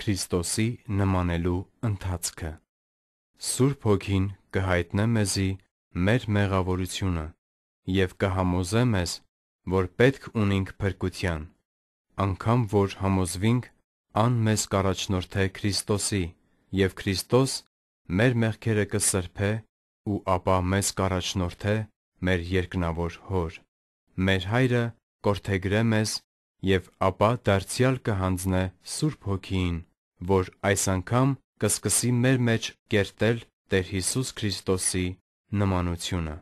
Քրիստոսի նմանելու ընթացքը։ Սուրբ Հոգին կհայտնե մեզի մեր մեղավորությունը և կհամոզե մեզ, որ պետք ունենք փրկության, անգամ որ համոզվենք ան մեզ կառաջնորդե Քրիստոսի, և Քրիստոս մեր մեղքերը կսրբե ու ապա մեզ կառաջնորդե մեր երկնավոր Հոր։ Մեր Հայրը կորդեգրե մեզ և ապա դարձյալ կհանձնե Սուրբ Հոգին որ այս անգամ կսկսի մեր մեջ կերտել Տեր Հիսուս Քրիստոսի նմանությունը։